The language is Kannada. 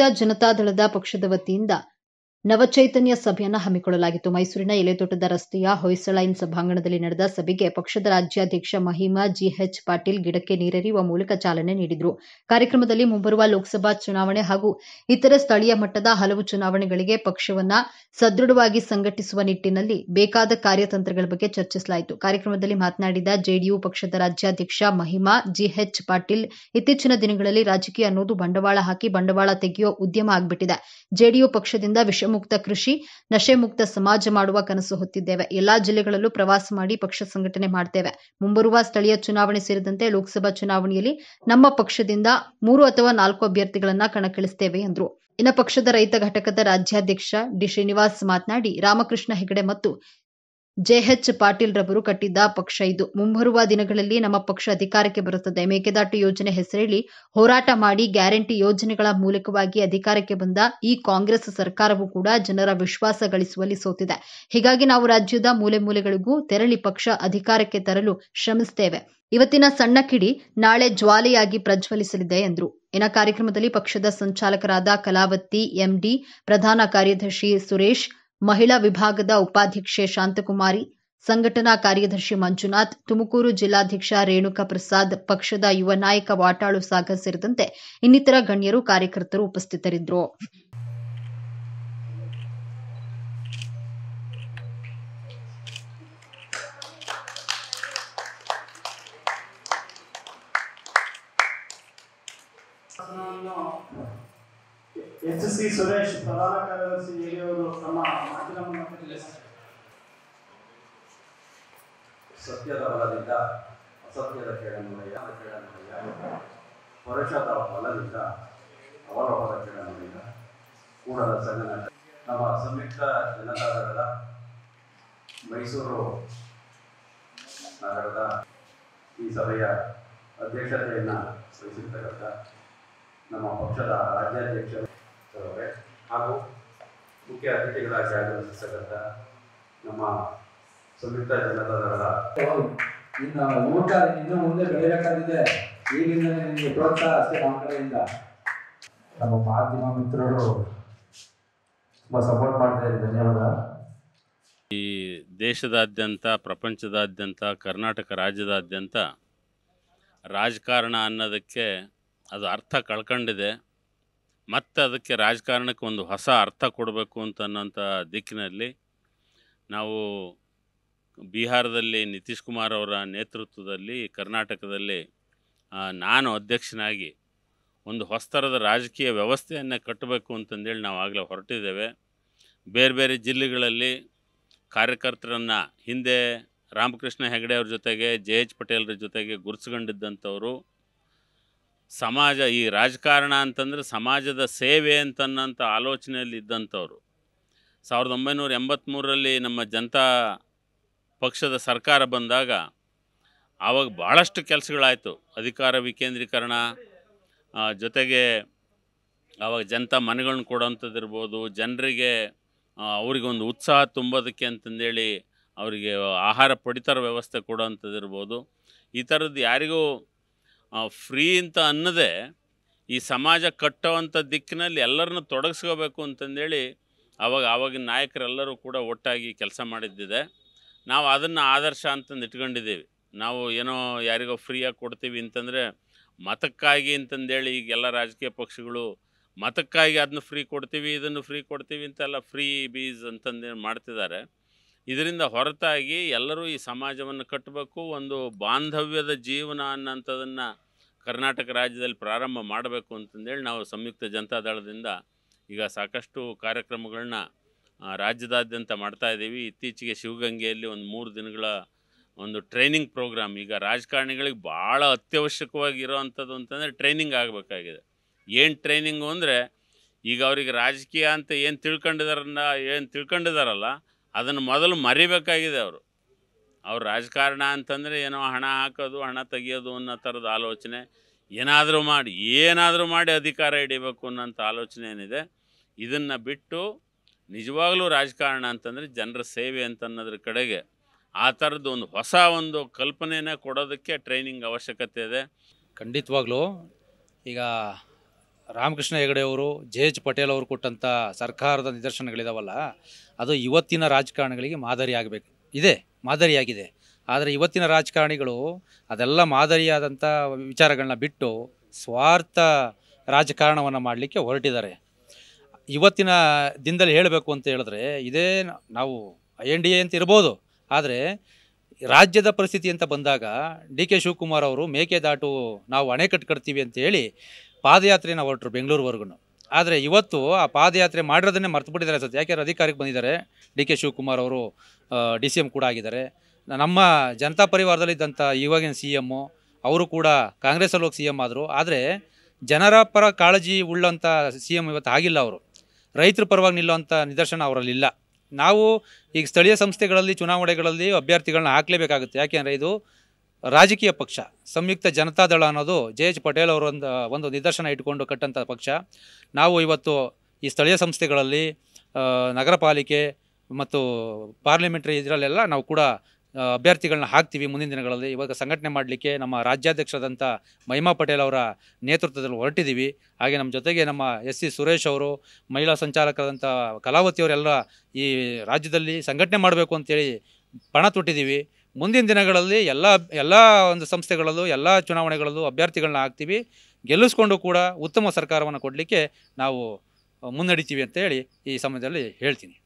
ಸಂಯುಕ್ತ ಜನತಾದಳದ ಪಕ್ಷದ ವತಿಯಿಂದ ನವಚೈತನ್ಯ ಸಭೆಯನ್ನು ಹಮ್ಮಿಕೊಳ್ಳಲಾಗಿತ್ತು ಮೈಸೂರಿನ ಎಲೆತೋಟದ ರಸ್ತೆಯ ಹೊಯ್ಸಳೈನ್ ಸಭಾಂಗಣದಲ್ಲಿ ನಡೆದ ಸಭೆಗೆ ಪಕ್ಷದ ರಾಜ್ಯಾಧ್ಯಕ್ಷ ಮಹಿಮಾ ಜಿಎಚ್ ಪಾಟೀಲ್ ಗಿಡಕ್ಕೆ ನೀರೆರಿಯುವ ಮೂಲಕ ಚಾಲನೆ ನೀಡಿದರು ಕಾರ್ಯಕ್ರಮದಲ್ಲಿ ಮುಂಬರುವ ಲೋಕಸಭಾ ಚುನಾವಣೆ ಹಾಗೂ ಇತರೆ ಸ್ಥಳೀಯ ಮಟ್ಟದ ಹಲವು ಚುನಾವಣೆಗಳಿಗೆ ಪಕ್ಷವನ್ನ ಸದೃಢವಾಗಿ ಸಂಘಟಿಸುವ ನಿಟ್ಟಿನಲ್ಲಿ ಬೇಕಾದ ಕಾರ್ಯತಂತ್ರಗಳ ಬಗ್ಗೆ ಚರ್ಚಿಸಲಾಯಿತು ಕಾರ್ಯಕ್ರಮದಲ್ಲಿ ಮಾತನಾಡಿದ ಜೆಡಿಯು ಪಕ್ಷದ ರಾಜ್ಯಾಧ್ಯಕ್ಷ ಮಹಿಮಾ ಜಿಎಚ್ ಪಾಟೀಲ್ ಇತ್ತೀಚಿನ ದಿನಗಳಲ್ಲಿ ರಾಜಕೀಯ ಅನ್ನೋದು ಬಂಡವಾಳ ಹಾಕಿ ಬಂಡವಾಳ ತೆಗೆಯುವ ಉದ್ಯಮ ಆಗ್ಬಿಟ್ಟಿದೆ ಜೆಡಿಯು ಪಕ್ಷದಿಂದ ವಿಷಮ ಮುಕ್ತ ಕೃಷಿ ನಶೆ ಮುಕ್ತ ಸಮಾಜ ಮಾಡುವ ಕನಸು ಹೊತ್ತಿದ್ದೇವೆ ಎಲ್ಲಾ ಜಿಲ್ಲೆಗಳಲ್ಲೂ ಪ್ರವಾಸ ಮಾಡಿ ಪಕ್ಷ ಸಂಘಟನೆ ಮಾಡ್ತೇವೆ ಮುಂಬರುವ ಸ್ಥಳೀಯ ಚುನಾವಣೆ ಸೇರಿದಂತೆ ಲೋಕಸಭಾ ಚುನಾವಣೆಯಲ್ಲಿ ನಮ್ಮ ಪಕ್ಷದಿಂದ ಮೂರು ಅಥವಾ ನಾಲ್ಕು ಅಭ್ಯರ್ಥಿಗಳನ್ನ ಕಣಕ್ಕಿಳಿಸ್ತೇವೆ ಎಂದರು ಇನ್ನ ಪಕ್ಷದ ರೈತ ಘಟಕದ ರಾಜ್ಯಾಧ್ಯಕ್ಷ ಡಿ ಶ್ರೀನಿವಾಸ್ ಮಾತನಾಡಿ ರಾಮಕೃಷ್ಣ ಹೆಗಡೆ ಮತ್ತು ಜೆಎಚ್ ಪಾಟೀಲ್ ರವರು ಕಟ್ಟಿದ್ದ ಪಕ್ಷ ಇದು ಮುಂಬರುವ ದಿನಗಳಲ್ಲಿ ನಮ್ಮ ಪಕ್ಷ ಅಧಿಕಾರಕ್ಕೆ ಬರುತ್ತದೆ ಮೇಕೆದಾಟು ಯೋಜನೆ ಹೆಸರೇಳಿ ಹೋರಾಟ ಮಾಡಿ ಗ್ಯಾರಂಟಿ ಯೋಜನೆಗಳ ಮೂಲಕವಾಗಿ ಅಧಿಕಾರಕ್ಕೆ ಬಂದ ಈ ಕಾಂಗ್ರೆಸ್ ಸರ್ಕಾರವು ಕೂಡ ಜನರ ವಿಶ್ವಾಸ ಗಳಿಸುವಲ್ಲಿ ಸೋತಿದೆ ಹೀಗಾಗಿ ನಾವು ರಾಜ್ಯದ ಮೂಲೆ ಮೂಲೆಗಳಿಗೂ ತೆರಳಿ ಪಕ್ಷ ಅಧಿಕಾರಕ್ಕೆ ತರಲು ಶ್ರಮಿಸುತ್ತೇವೆ ಇವತ್ತಿನ ಸಣ್ಣ ಕಿಡಿ ನಾಳೆ ಜ್ವಾಲೆಯಾಗಿ ಪ್ರಜ್ವಲಿಸಲಿದೆ ಎಂದರು ಇನ್ನ ಕಾರ್ಯಕ್ರಮದಲ್ಲಿ ಪಕ್ಷದ ಸಂಚಾಲಕರಾದ ಕಲಾವತಿ ಎಂಡಿ ಪ್ರಧಾನ ಕಾರ್ಯದರ್ಶಿ ಸುರೇಶ್ ಮಹಿಳಾ ವಿಭಾಗದ ಉಪಾಧ್ಯಕ್ಷೆ ಶಾಂತಕುಮಾರಿ ಸಂಘಟನಾ ಕಾರ್ಯದರ್ಶಿ ಮಂಜುನಾಥ್ ತುಮಕೂರು ಜಿಲ್ಲಾಧ್ಯಕ್ಷ ರೇಣುಕಾ ಪ್ರಸಾದ್ ಪಕ್ಷದ ಯುವ ನಾಯಕ ವಾಟಾಳು ಸಾಗರ್ ಸೇರಿದಂತೆ ಇನ್ನಿತರ ಗಣ್ಯರು ಕಾರ್ಯಕರ್ತರು ಉಪಸ್ಥಿತರಿದ್ದರು ಎಸ್ ಸಿ ಸುರೇಶ್ ಪ್ರಧಾನ ಕಾರ್ಯದರ್ಶಿ ತಮ್ಮ ಮಾತಿನ ಸತ್ಯದ ಬಲದಿಂದ ಅಸತ್ಯದ ಕೆಳಮುಳೆಯ ಕೆಳಮುಳೆಯ ಪರುಷದ ಬಲದಿಂದ ಅವಲೋಪದ ಕೆಳಮುಳೆಯ ಕೂಡದ ಸಂಗನ ನಮ್ಮ ಸಂಯುಕ್ತ ಜನತಾದಳದ ಮೈಸೂರು ನಗರದ ಈ ಸಭೆಯ ಅಧ್ಯಕ್ಷತೆಯನ್ನು ವಹಿಸಿರ್ತಕ್ಕಂಥ ನಮ್ಮ ಪಕ್ಷದ ರಾಜ್ಯಾಧ್ಯಕ್ಷರು ಮುಖ್ಯ ಅತಿಥಿಗಳಾಗಿ ಆಗಮಿಸಿರ್ತಕ್ಕಂಥ ನಮ್ಮ ಸಂಯುಕ್ತ ಜನತಾ ಇನ್ನು ನಿನ್ನ ಇನ್ನೂ ಮುಂದೆ ಬೆಳೆಯಬೇಕಾಗಿದೆ ಈಗಿಂದ ನಿಮಗೆ ಪ್ರೋತ್ಸಾಹ ಅಷ್ಟೇ ನಮ್ಮ ಕಡೆಯಿಂದ ನಮ್ಮ ಮಾಧ್ಯಮ ಮಿತ್ರರು ತುಂಬ ಸಪೋರ್ಟ್ ಮಾಡ್ತಾ ಧನ್ಯವಾದ ಈ ದೇಶದಾದ್ಯಂತ ಪ್ರಪಂಚದಾದ್ಯಂತ ಕರ್ನಾಟಕ ರಾಜ್ಯದಾದ್ಯಂತ ರಾಜಕಾರಣ ಅನ್ನೋದಕ್ಕೆ ಅದು ಅರ್ಥ ಕಳ್ಕೊಂಡಿದೆ ಮತ್ತು ಅದಕ್ಕೆ ರಾಜಕಾರಣಕ್ಕೆ ಒಂದು ಹೊಸ ಅರ್ಥ ಕೊಡಬೇಕು ಅಂತನ್ನೋಂಥ ದಿಕ್ಕಿನಲ್ಲಿ ನಾವು ಬಿಹಾರದಲ್ಲಿ ನಿತೀಶ್ ಕುಮಾರ್ ಅವರ ನೇತೃತ್ವದಲ್ಲಿ ಕರ್ನಾಟಕದಲ್ಲಿ ನಾನು ಅಧ್ಯಕ್ಷನಾಗಿ ಒಂದು ಹೊಸ್ತರದ ರಾಜಕೀಯ ವ್ಯವಸ್ಥೆಯನ್ನು ಕಟ್ಟಬೇಕು ಅಂತಂದೇಳಿ ನಾವು ಆಗಲೇ ಹೊರಟಿದ್ದೇವೆ ಬೇರೆ ಬೇರೆ ಜಿಲ್ಲೆಗಳಲ್ಲಿ ಕಾರ್ಯಕರ್ತರನ್ನು ಹಿಂದೆ ರಾಮಕೃಷ್ಣ ಹೆಗಡೆ ಅವ್ರ ಜೊತೆಗೆ ಜೆ ಎಚ್ ಪಟೇಲ್ರ ಜೊತೆಗೆ ಗುರುಸ್ಕೊಂಡಿದ್ದಂಥವರು ಸಮಾಜ ಈ ರಾಜಕಾರಣ ಅಂತಂದರೆ ಸಮಾಜದ ಸೇವೆ ಅಂತನ್ನಂಥ ಆಲೋಚನೆಯಲ್ಲಿ ಇದ್ದಂಥವ್ರು ಸಾವಿರದ ಒಂಬೈನೂರ ಎಂಬತ್ತ್ಮೂರರಲ್ಲಿ ನಮ್ಮ ಜನತಾ ಪಕ್ಷದ ಸರ್ಕಾರ ಬಂದಾಗ ಆವಾಗ ಭಾಳಷ್ಟು ಕೆಲಸಗಳಾಯಿತು ಅಧಿಕಾರ ವಿಕೇಂದ್ರೀಕರಣ ಜೊತೆಗೆ ಆವಾಗ ಜನತಾ ಮನೆಗಳನ್ನ ಕೊಡೋಂಥದ್ದು ಇರ್ಬೋದು ಜನರಿಗೆ ಅವರಿಗೊಂದು ಉತ್ಸಾಹ ತುಂಬೋದಕ್ಕೆ ಅಂತಂದೇಳಿ ಅವರಿಗೆ ಆಹಾರ ಪಡಿತರ ವ್ಯವಸ್ಥೆ ಕೊಡೋವಂಥದ್ದು ಇರ್ಬೋದು ಈ ಥರದ್ದು ಯಾರಿಗೂ ಆ ಫ್ರೀ ಅಂತ ಅನ್ನದೇ ಈ ಸಮಾಜ ಕಟ್ಟುವಂಥ ದಿಕ್ಕಿನಲ್ಲಿ ಎಲ್ಲರನ್ನ ತೊಡಗಿಸ್ಕೋಬೇಕು ಅಂತಂದೇಳಿ ಅವಾಗ ಆವಾಗಿನ ನಾಯಕರೆಲ್ಲರೂ ಕೂಡ ಒಟ್ಟಾಗಿ ಕೆಲಸ ಮಾಡಿದ್ದಿದೆ ನಾವು ಅದನ್ನು ಆದರ್ಶ ಅಂತಂದು ಇಟ್ಕೊಂಡಿದ್ದೀವಿ ನಾವು ಏನೋ ಯಾರಿಗೋ ಫ್ರೀಯಾಗಿ ಕೊಡ್ತೀವಿ ಅಂತಂದರೆ ಮತಕ್ಕಾಗಿ ಅಂತಂದೇಳಿ ಈಗ ಎಲ್ಲ ರಾಜಕೀಯ ಪಕ್ಷಗಳು ಮತಕ್ಕಾಗಿ ಅದನ್ನು ಫ್ರೀ ಕೊಡ್ತೀವಿ ಇದನ್ನು ಫ್ರೀ ಕೊಡ್ತೀವಿ ಅಂತೆಲ್ಲ ಫ್ರೀ ಬೀಸ್ ಅಂತಂದೇಳಿ ಮಾಡ್ತಿದ್ದಾರೆ ಇದರಿಂದ ಹೊರತಾಗಿ ಎಲ್ಲರೂ ಈ ಸಮಾಜವನ್ನು ಕಟ್ಟಬೇಕು ಒಂದು ಬಾಂಧವ್ಯದ ಜೀವನ ಅನ್ನೋಂಥದನ್ನು ಕರ್ನಾಟಕ ರಾಜ್ಯದಲ್ಲಿ ಪ್ರಾರಂಭ ಮಾಡಬೇಕು ಅಂತಂದೇಳಿ ನಾವು ಸಂಯುಕ್ತ ಜನತಾದಳದಿಂದ ಈಗ ಸಾಕಷ್ಟು ಕಾರ್ಯಕ್ರಮಗಳನ್ನ ರಾಜ್ಯದಾದ್ಯಂತ ಮಾಡ್ತಾಯಿದ್ದೀವಿ ಇತ್ತೀಚೆಗೆ ಶಿವಗಂಗೆಯಲ್ಲಿ ಒಂದು ಮೂರು ದಿನಗಳ ಒಂದು ಟ್ರೈನಿಂಗ್ ಪ್ರೋಗ್ರಾಮ್ ಈಗ ರಾಜಕಾರಣಿಗಳಿಗೆ ಭಾಳ ಅತ್ಯವಶ್ಯಕವಾಗಿರೋ ಅಂಥದ್ದು ಅಂತಂದರೆ ಟ್ರೈನಿಂಗ್ ಆಗಬೇಕಾಗಿದೆ ಏನು ಟ್ರೈನಿಂಗು ಅಂದರೆ ಈಗ ಅವರಿಗೆ ರಾಜಕೀಯ ಅಂತ ಏನು ತಿಳ್ಕೊಂಡಿದಾರನ್ನ ಏನು ತಿಳ್ಕೊಂಡಿದಾರಲ್ಲ ಅದನ್ನು ಮೊದಲು ಮರಿಬೇಕಾಗಿದೆ ಅವರು ಅವ್ರು ರಾಜಕಾರಣ ಅಂತಂದರೆ ಏನೋ ಹಣ ಹಾಕೋದು ಹಣ ತೆಗಿಯೋದು ಅನ್ನೋ ಥರದ ಆಲೋಚನೆ ಏನಾದರೂ ಮಾಡಿ ಏನಾದರೂ ಮಾಡಿ ಅಧಿಕಾರ ಹಿಡಿಬೇಕು ಅನ್ನೋಂಥ ಆಲೋಚನೆ ಏನಿದೆ ಇದನ್ನು ಬಿಟ್ಟು ನಿಜವಾಗಲೂ ರಾಜಕಾರಣ ಅಂತಂದರೆ ಜನರ ಸೇವೆ ಅಂತ ಅನ್ನೋದ್ರ ಕಡೆಗೆ ಆ ಥರದ್ದು ಒಂದು ಹೊಸ ಒಂದು ಕಲ್ಪನೆಯೇ ಕೊಡೋದಕ್ಕೆ ಟ್ರೈನಿಂಗ್ ಅವಶ್ಯಕತೆ ಇದೆ ಖಂಡಿತವಾಗ್ಲೂ ಈಗ ರಾಮಕೃಷ್ಣ ಅವರು ಜೆ ಎಚ್ ಪಟೇಲ್ ಅವರು ಕೊಟ್ಟಂಥ ಸರ್ಕಾರದ ನಿದರ್ಶನಗಳಿದಾವಲ್ಲ ಅದು ಇವತ್ತಿನ ರಾಜಕಾರಣಿಗಳಿಗೆ ಮಾದರಿಯಾಗಬೇಕು ಇದೆ ಮಾದರಿಯಾಗಿದೆ ಆದರೆ ಇವತ್ತಿನ ರಾಜಕಾರಣಿಗಳು ಅದೆಲ್ಲ ಮಾದರಿಯಾದಂಥ ವಿಚಾರಗಳನ್ನ ಬಿಟ್ಟು ಸ್ವಾರ್ಥ ರಾಜಕಾರಣವನ್ನು ಮಾಡಲಿಕ್ಕೆ ಹೊರಟಿದ್ದಾರೆ ಇವತ್ತಿನ ದಿನದಲ್ಲಿ ಹೇಳಬೇಕು ಅಂತ ಹೇಳಿದ್ರೆ ಇದೇ ನಾವು ಐ ಎನ್ ಡಿ ಎ ಅಂತ ಇರ್ಬೋದು ಆದರೆ ರಾಜ್ಯದ ಪರಿಸ್ಥಿತಿ ಅಂತ ಬಂದಾಗ ಡಿ ಕೆ ಶಿವಕುಮಾರ್ ಅವರು ಮೇಕೆದಾಟು ನಾವು ಅಣೆಕಟ್ಟು ಕಟ್ತೀವಿ ಅಂತೇಳಿ ಪಾದಯಾತ್ರೆಯನ್ನು ಹೊರಟರು ಬೆಂಗಳೂರುವರೆಗೂ ಆದರೆ ಇವತ್ತು ಆ ಪಾದಯಾತ್ರೆ ಮಾಡಿರೋದನ್ನೇ ಮರ್ತು ಬಿಟ್ಟಿದ್ದಾರೆ ಸರ್ ಯಾಕೆಂದರೆ ಅಧಿಕಾರಕ್ಕೆ ಬಂದಿದ್ದಾರೆ ಡಿ ಕೆ ಶಿವಕುಮಾರ್ ಅವರು ಡಿ ಸಿ ಎಮ್ ಕೂಡ ಆಗಿದ್ದಾರೆ ನಮ್ಮ ಜನತಾ ಪರಿವಾರದಲ್ಲಿದ್ದಂಥ ಇವಾಗಿನ ಸಿ ಎಮ್ಮು ಅವರು ಕೂಡ ಕಾಂಗ್ರೆಸಲ್ಲಿ ಹೋಗಿ ಸಿ ಎಮ್ ಆದರು ಆದರೆ ಜನರ ಪರ ಕಾಳಜಿ ಉಳ್ಳಂಥ ಸಿ ಎಮ್ ಇವತ್ತು ಆಗಿಲ್ಲ ಅವರು ರೈತರ ಪರವಾಗಿ ನಿಲ್ಲೋಂಥ ನಿದರ್ಶನ ಅವರಲ್ಲಿಲ್ಲ ನಾವು ಈಗ ಸ್ಥಳೀಯ ಸಂಸ್ಥೆಗಳಲ್ಲಿ ಚುನಾವಣೆಗಳಲ್ಲಿ ಅಭ್ಯರ್ಥಿಗಳನ್ನ ಹಾಕಲೇಬೇಕಾಗುತ್ತೆ ಯಾಕೆಂದರೆ ಇದು ರಾಜಕೀಯ ಪಕ್ಷ ಸಂಯುಕ್ತ ಜನತಾದಳ ಅನ್ನೋದು ಜೆ ಎಚ್ ಪಟೇಲ್ ಅವರೊಂದು ಒಂದು ನಿದರ್ಶನ ಇಟ್ಕೊಂಡು ಕಟ್ಟಂಥ ಪಕ್ಷ ನಾವು ಇವತ್ತು ಈ ಸ್ಥಳೀಯ ಸಂಸ್ಥೆಗಳಲ್ಲಿ ನಗರ ಪಾಲಿಕೆ ಮತ್ತು ಪಾರ್ಲಿಮೆಂಟ್ರಿ ಇದರಲ್ಲೆಲ್ಲ ನಾವು ಕೂಡ ಅಭ್ಯರ್ಥಿಗಳನ್ನ ಹಾಕ್ತೀವಿ ಮುಂದಿನ ದಿನಗಳಲ್ಲಿ ಇವಾಗ ಸಂಘಟನೆ ಮಾಡಲಿಕ್ಕೆ ನಮ್ಮ ರಾಜ್ಯಾಧ್ಯಕ್ಷರಾದಂಥ ಮಹಿಮಾ ಪಟೇಲ್ ಅವರ ನೇತೃತ್ವದಲ್ಲಿ ಹೊರಟಿದ್ದೀವಿ ಹಾಗೆ ನಮ್ಮ ಜೊತೆಗೆ ನಮ್ಮ ಎಸ್ ಸಿ ಸುರೇಶ್ ಅವರು ಮಹಿಳಾ ಸಂಚಾಲಕರಾದಂಥ ಕಲಾವತಿಯವರೆಲ್ಲ ಈ ರಾಜ್ಯದಲ್ಲಿ ಸಂಘಟನೆ ಮಾಡಬೇಕು ಅಂತೇಳಿ ಪಣ ತೊಟ್ಟಿದ್ದೀವಿ ಮುಂದಿನ ದಿನಗಳಲ್ಲಿ ಎಲ್ಲ ಎಲ್ಲ ಒಂದು ಸಂಸ್ಥೆಗಳಲ್ಲೂ ಎಲ್ಲ ಚುನಾವಣೆಗಳಲ್ಲೂ ಅಭ್ಯರ್ಥಿಗಳನ್ನ ಹಾಕ್ತೀವಿ ಗೆಲ್ಲಿಸ್ಕೊಂಡು ಕೂಡ ಉತ್ತಮ ಸರ್ಕಾರವನ್ನು ಕೊಡಲಿಕ್ಕೆ ನಾವು ಅಂತ ಅಂತೇಳಿ ಈ ಸಮಯದಲ್ಲಿ ಹೇಳ್ತೀನಿ